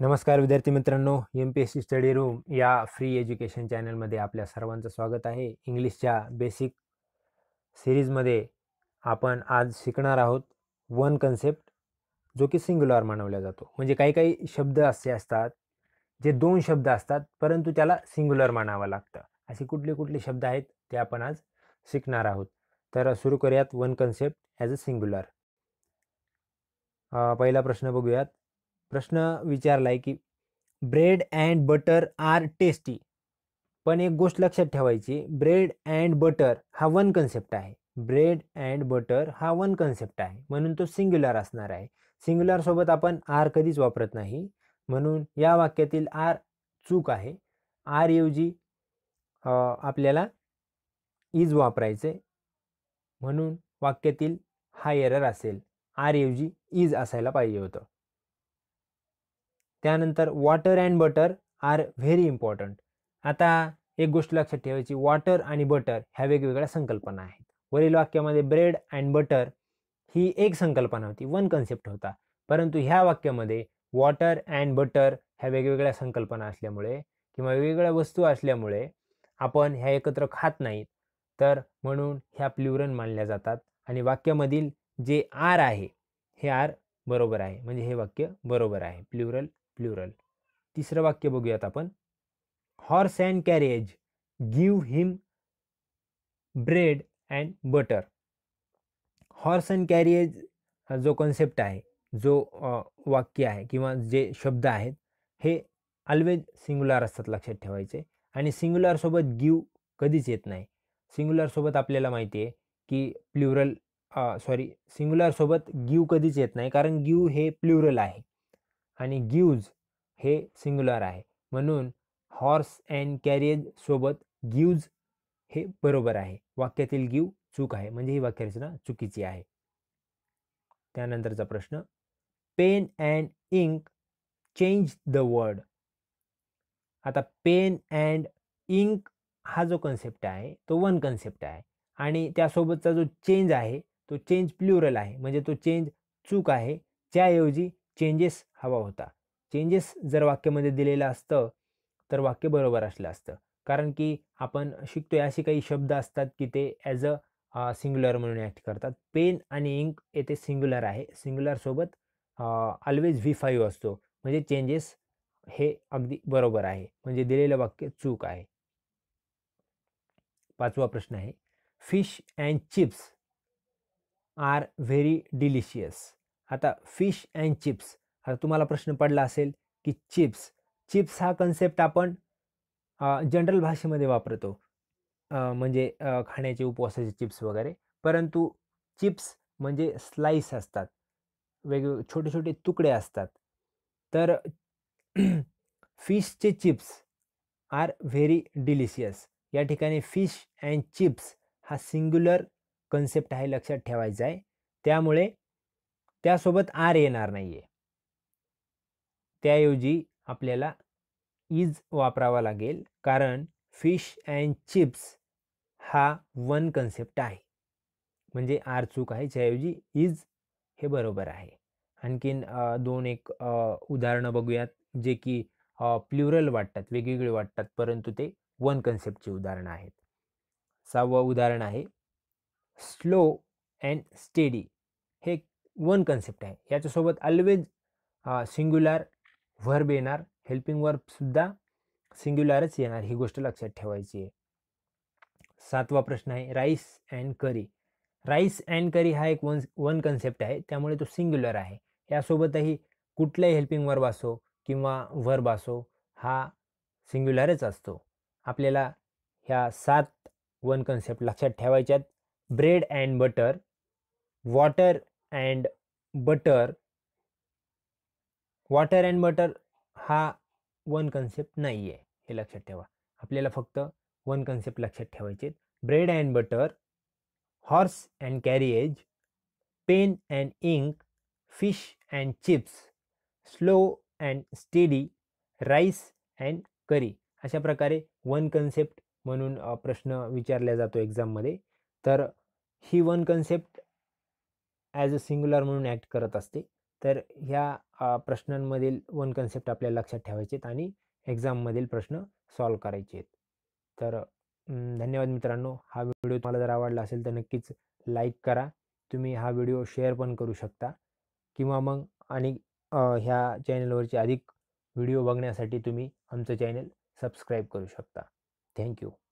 नमस्कार विद्यार्थी मित्रांनो M P S C study room या फ्री एज्युकेशन चॅनलमध्ये आपल्या सर्वांचं स्वागत आहे इंग्लिशच्या बेसिक सिरीजमध्ये आपण आज शिकणार आहोत वन कन्सेप्ट जो की सिंग्युलर मानवला जातो म्हणजे काही काही शब्द असे असतात जे दोन शब्द असतात परंतु त्याला सिंग्युलर मानावं लागतं असे कुठले कुठले शब्द आहेत ते आपण आज शिकणार आहोत तर सुरू करूयात one concept as a singular पहिला प्रश्न बघूयात प्रश्न विचारला आहे की bread and butter are tasty पण एक गोष्ट लक्षात ठेवायची ब्रेड अँड बटर हा वन कन्सेप्ट आहे ब्रेड अँड बटर हा वन कन्सेप्ट आहे म्हणून तो सिंग्युलर असणार आहे सिंग्युलरसोबत आपण आर कधीच वापरत नाही म्हणून या वाक्यातील आर चूक आहे आर ऐवजी आपल्याला इज वापरायचे म्हणून वाक्यातील हा एरर असेल आर ऐवजी इज असायला पाहिजे होतं त्यानंतर water and butter are very important आता एक गोष्ट लक्षात ठेवायची वॉटर आणि बटर ह्या वेगवेगळ्या संकल्पना आहेत वरील वाक्यामध्ये ब्रेड अँड बटर ही एक संकल्पना होती वन कन्सेप्ट होता परंतु ह्या वाक्यामध्ये वॉटर अँड बटर ह्या वेगवेगळ्या संकल्पना असल्यामुळे किंवा वेगवेगळ्या वस्तू असल्यामुळे आपण ह्या एकत्र खात नाहीत तर म्हणून ह्या प्ल्युरन मानल्या जातात आणि वाक्यामधील जे आर आहे हे आर बरोबर आहे म्हणजे हे वाक्य बरोबर आहे प्ल्युरल प्लुरल तिसरं वाक्य बघूयात आपण horse and carriage give him bread and butter horse and carriage जो कॉन्सेप्ट आहे जो वाक्य आहे किंवा जे शब्द आहेत हे ऑलवेज सिंग्युलर असतात लक्षात ठेवायचे आणि सिंग्युलरसोबत गिव कधीच येत नाही सिंग्युलरसोबत आपल्याला माहिती आहे की प्लुरल सॉरी सिंग्युलरसोबत गिव कधीच येत नाही कारण गिव हे प्लुरल आहे आणि गिव्ज हे सिंग्युलर आहे म्हणून हॉर्स अँड कॅरेज सोबत गिव्ज हे बरोबर आहे वाक्यातील गिव चूक आहे म्हणजे ही वाक्यरचना चुकीची आहे त्यानंतरचा प्रश्न pen and ink change the word आता पेन अँड इंक हा जो कन्सेप्ट आहे तो वन कन्सेप्ट आहे आणि त्यासोबतचा जो चेंज आहे तो चेंज प्ल्युरल आहे म्हणजे तो चेंज चूक आहे ज्याऐवजी चेंजेस हवा होता चेंजेस जर वाक्यामध्ये दिलेलं असतं तर वाक्य बरोबर असलं असतं कारण की आपण शिकतोय असे काही शब्द असतात की ते ॲज अ सिंग्युलर म्हणून ॲक्ट करतात पेन आणि इंक येथे सिंग्युलर आहे सिंग्युलरसोबत ऑलवेज व्ही फाईव्ह असतो म्हणजे चेंजेस हे अगदी बरोबर आहे म्हणजे दिलेलं वाक्य चूक आहे पाचवा प्रश्न आहे fish and chips are very delicious आता फिश अँड चिप्स आता तुम्हाला प्रश्न पडला असेल की चिप्स चिप्स हा कन्सेप्ट आपण जनरल भाषेमध्ये वापरतो म्हणजे खाण्याचे उपवासाचे चिप्स वगैरे परंतु चिप्स म्हणजे स्लाईस असतात वेगवेगळे छोटे छोटे तुकडे असतात तर फिशचे चिप्स आर व्हेरी डिलिशियस या ठिकाणी फिश अँड चिप्स हा सिंग्युलर कन्सेप्ट आहे लक्षात ठेवायचा आहे त्यामुळे त्यासोबत आर येणार नाही आहे त्याऐवजी आपल्याला इज वापरावा लागेल कारण फिश अँड चिप्स हा वन कन्सेप्ट आहे म्हणजे आर चूक आहे ज्याऐवजी इज हे बरोबर आहे आणखीन दोन एक उदाहरणं बघूयात जे की प्लुरल वाटतात वेगवेगळे वाटतात परंतु ते वन कन्सेप्टची उदाहरणं आहेत सहावं उदाहरण आहे स्लो अँड स्टेडी हे वन कन्सेप्ट आहे याच्यासोबत ऑलवेज सिंग्युलर व्हर्ब येणार हेल्पिंग सुद्धा सिंग्युलरच येणार ही गोष्ट लक्षात ठेवायची आहे सातवा प्रश्न आहे rice and curry rice and curry हा एक वन वन कन्सेप्ट आहे त्यामुळे तो सिंग्युलर आहे यासोबतही कुठलाही हेल्पिंग वर्ब असो किंवा वर्ब असो हा सिंग्युलरच असतो आपल्याला ह्या सात वन कन्सेप्ट लक्षात ठेवायच्यात bread and butter water and butter water and butter हा वन कन्सेप्ट नाही आहे हे लक्षात ठेवा आपल्याला फक्त वन कन्सेप्ट लक्षात ठेवायचे bread and butter horse and carriage pen and ink fish and chips slow and steady rice and curry अशा प्रकारे वन कन्सेप्ट म्हणून प्रश्न विचारला जातो एक्झाममध्ये तर ही one concept as a singular म्हणून ॲक्ट करत असते तर ह्या प्रश्नांमधील वन कन्सेप्ट आपल्याला लक्षात ठेवायचे आहेत आणि एक्झाममधील प्रश्न सॉल्व करायचे आहेत तर धन्यवाद मित्रांनो हा व्हिडिओ तुम्हाला जर आवडला असेल तर नक्कीच लाईक करा तुम्ही हा व्हिडिओ शेअर पण करू शकता किंवा मग आणि ह्या चॅनलवरचे अधिक व्हिडिओ बघण्यासाठी तुम्ही आमचं चॅनल सबस्क्राईब करू शकता थँक्यू